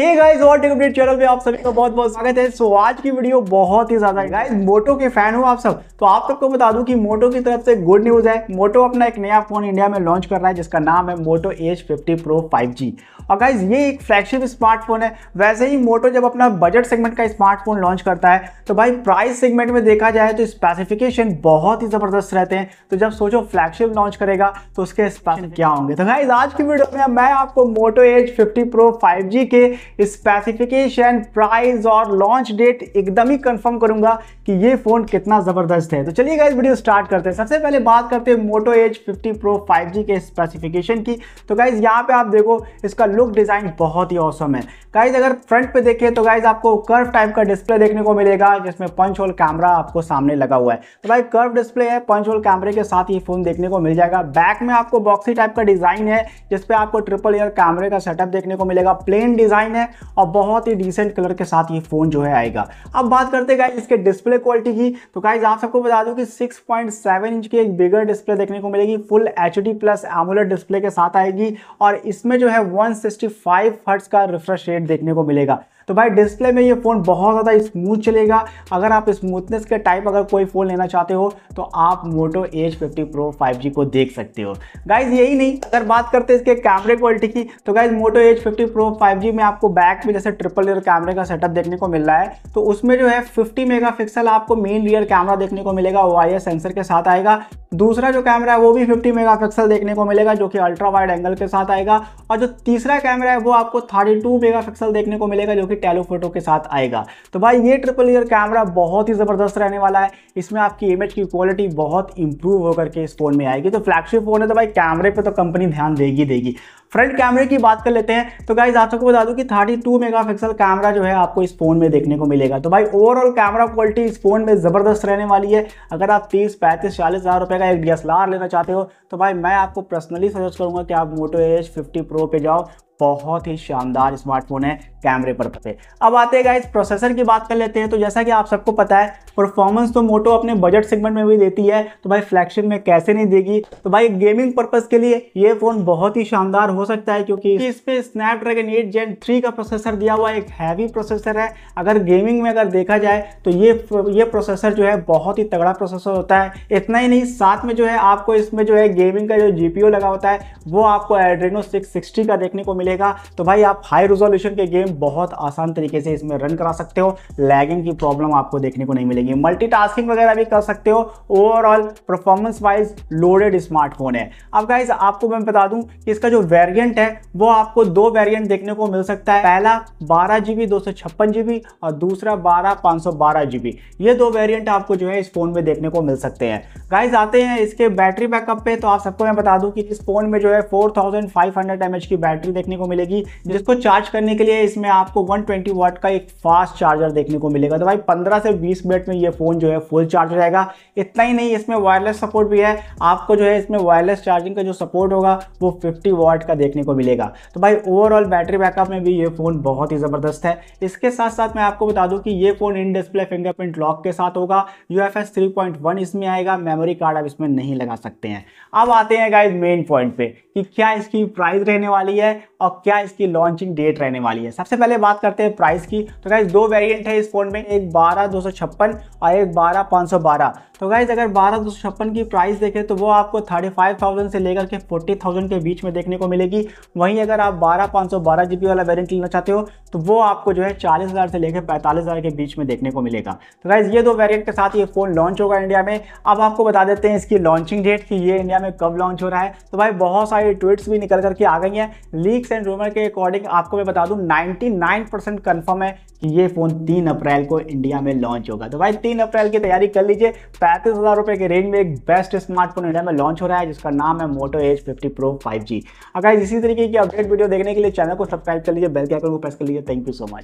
Hey guys update channel में आप सभी का बहुत बहुत स्वागत है सो आज की वीडियो बहुत ही ज्यादा गाइस मोटो के फैन हो आप सब तो आप सबको बता दूं कि मोटो की तरफ से गुड न्यूज है मोटो अपना एक नया फोन इंडिया में लॉन्च कर रहा है जिसका नाम है Moto H fifty pro five और गाइज ये एक फ्लैगशिप स्मार्टफोन है वैसे ही मोटो जब अपना बजट सेगमेंट का स्मार्टफोन लॉन्च करता है तो भाई प्राइस सेगमेंट में देखा जाए तो स्पेसिफिकेशन बहुत ही जबरदस्त रहते हैं तो जब सोचो फ्लैगशिप लॉन्च करेगा तो उसके क्या होंगे तो गाइज आज की वीडियो में मैं आपको Moto H fifty pro five के स्पेसिफिकेशन प्राइस और लॉन्च डेट एकदम ही कंफर्म करूंगा कि ये फ़ोन कितना ज़बरदस्त है तो चलिए गाइस वीडियो स्टार्ट करते हैं सबसे पहले बात करते हैं मोटो एच 50 प्रो 5G के स्पेसिफिकेशन की तो गाइज यहाँ पे आप देखो इसका लुक डिज़ाइन बहुत ही औसम है गाइज अगर फ्रंट पे देखें तो गाइज आपको कर्व टाइप का डिस्प्ले देखने को मिलेगा जिसमें पंच होल कैमरा आपको सामने लगा हुआ है तो भाई कर्व डिस्प्ले है पंच होल कैमरे के साथ ये फ़ोन देखने को मिल जाएगा बैक में आपको बॉक्सी टाइप का डिज़ाइन है जिसपे आपको ट्रिपल ईयर कैमरे का सेटअप देखने को मिलेगा प्लेन डिज़ाइन डिज़ाइन है और बहुत ही डिसेंट कलर के साथ ये फ़ोन जो है आएगा अब बात करते गाइज इसके डिस्प्ले क्वालिटी की तो गाइज आप सबको बता दूँ कि 6.7 इंच की एक बिगर डिस्प्ले देखने को मिलेगी full H D plus AMOLED display के साथ आएगी और इसमें जो है वन सिक्सटी का रिफ्रेश रेट देखने को मिलेगा तो भाई डिस्प्ले में ये फ़ोन बहुत ज़्यादा स्मूथ चलेगा अगर आप स्मूथनेस के टाइप अगर कोई फ़ोन लेना चाहते हो तो आप Moto H fifty pro five को देख सकते हो गाइज यही नहीं अगर बात करते हैं इसके कैमरे क्वालिटी की तो guys Moto H fifty pro five में आपको बैक में जैसे ट्रिपल रियर कैमरे का सेटअप देखने को मिल रहा है तो उसमें जो है फिफ्टी मेगा आपको मेन रियर कैमरा देखने को मिलेगा ओ सेंसर के साथ आएगा दूसरा जो कैमरा है वो भी 50 मेगापिक्सल देखने को मिलेगा जो कि अल्ट्रा वाइड एंगल के साथ आएगा और जो तीसरा कैमरा है वो आपको 32 मेगापिक्सल देखने को मिलेगा जो कि कि टेलो फोटो के साथ आएगा तो भाई ये ट्रिपल ईयर कैमरा बहुत ही ज़बरदस्त रहने वाला है इसमें आपकी इमेज की क्वालिटी बहुत इंप्रूव होकर के इस फोन में आएगी तो फ्लैगशिप फोन है तो भाई कैमरे पर तो कंपनी ध्यान देगी देगी फ्रंट कैमरे की बात कर लेते हैं तो गाइज आप सबको बता दूं कि 32 टू कैमरा जो है आपको इस फोन में देखने को मिलेगा तो भाई ओवरऑल कैमरा क्वालिटी इस फोन में ज़बरदस्त रहने वाली है अगर आप तीस पैंतीस चालीस हज़ार रुपये का एक डी लेना चाहते हो तो भाई मैं आपको पर्सनली सजेस्ट करूँगा कि आप मोटो एच फिफ्टी प्रो पे जाओ बहुत ही शानदार स्मार्टफोन है कैमरे पर पे अब आते हैं इस प्रोसेसर की बात कर लेते हैं तो जैसा कि आप सबको पता है परफॉर्मेंस तो मोटो अपने बजट सेगमेंट में भी देती है तो भाई फ्लैगशिप में कैसे नहीं देगी तो भाई गेमिंग पर्पज़ के लिए ये फ़ोन बहुत ही शानदार हो हो सकता है क्योंकि इस पे स्नैपड्रैगन एट जेन थ्री का प्रोसेसर दिया हुआ एक हैवी प्रोसेसर है अगर गेमिंग में अगर देखा जाए तो ये ये प्रोसेसर जो है बहुत ही तगड़ा प्रोसेसर होता है इतना ही नहीं साथ में जो है आपको इसमें जो है गेमिंग का जो जी लगा होता है वो आपको एड्रेनो सिक्स का देखने को मिलेगा तो भाई आप हाई रिजोल्यूशन के गेम बहुत आसान तरीके से इसमें रन करा सकते हो लैगिंग की प्रॉब्लम आपको देखने को नहीं मिलेगी मल्टी वगैरह भी कर सकते हो overall performance wise loaded smartphone है अब गाइज आपको मैं बता दूं कि इसका जो वेर वेरिएंट है वो आपको दो वेरिएंट देखने को मिल सकता है पहला बारह जीबी दो सौ छप्पन जीबी और दूसरा बारह पाँच सौ बारह जीबी ये दो वेरिएंट आपको जो है इस फ़ोन में देखने को मिल सकते हैं गाइज आते हैं इसके बैटरी बैकअप पे तो आप सबको मैं बता दूं कि इस फ़ोन में जो है four thousand five hundred M H की बैटरी देखने को मिलेगी जिसको चार्ज करने के लिए इसमें आपको वन ट्वेंटी वाट का एक फास्ट चार्जर देखने को मिलेगा तो भाई पंद्रह से बीस मिनट में ये फ़ोन जो है फुल चार्ज रहेगा इतना ही नहीं इसमें वायरलेस सपोर्ट भी है आपको जो है इसमें वायरलेस चार्जिंग का जो सपोर्ट होगा वो फिफ्टी वाट का देखने को मिलेगा तो भाई ओवरऑल बैटरी बैकअप में भी ये फ़ोन बहुत ही ज़बरदस्त है इसके साथ साथ मैं आपको बता दूं कि ये phone in display fingerprint lock के साथ होगा यू एफ इसमें आएगा मेमोरी कार्ड आप इसमें नहीं लगा सकते हैं अब आते हैं गाइज मेन पॉइंट पे कि क्या इसकी प्राइस रहने वाली है और क्या इसकी लॉन्चिंग डेट रहने वाली है सबसे पहले बात करते हैं प्राइस की तो गाइज दो वेरियंट है इस फोन में एक बारह दो सौ छप्पन और एक बारह पाँच सौ बारह तो गाइज अगर बारह दो सौ छप्पन की प्राइस देखें तो वो आपको थर्टी फाइव थाउजेंड से लेकर के फोर्टी थाउजेंड के बीच में देखने को मिलेगी मिलेगी वहीं अगर आप बारह पाँच सौ बारह वाला वेरियंट लेना चाहते हो तो वो आपको जो है चालीस हज़ार से लेकर पैंतालीस हज़ार के बीच में देखने को मिलेगा तो गाइज ये दो वेरिएंट के साथ ये फ़ोन लॉन्च होगा इंडिया में अब आपको बता देते हैं इसकी लॉन्चिंग डेट कि ये इंडिया में कब लॉन्च हो रहा है तो भाई बहुत सारी ट्वीट्स भी निकल करके आ गई हैं लीक्स एंड रूमर के अकॉर्डिंग आपको मैं बता दूँ नाइन्टी कंफर्म है कि ये फ़ोन तीन अप्रैल को इंडिया में लॉन्च होगा तो भाई तीन अप्रैल की तैयारी कर लीजिए पैंतीस हज़ार के रेंज में एक बेस्ट स्मार्टफोन इंडिया में लॉन्च हो रहा है जिसका नाम है Moto H fifty pro five G अगर इसी तरीके की अपडेट वीडियो देखने के लिए चैनल को सब्सक्राइब कर लीजिए बेल के आइकन को प्रेस कर लीजिए Thank you so much.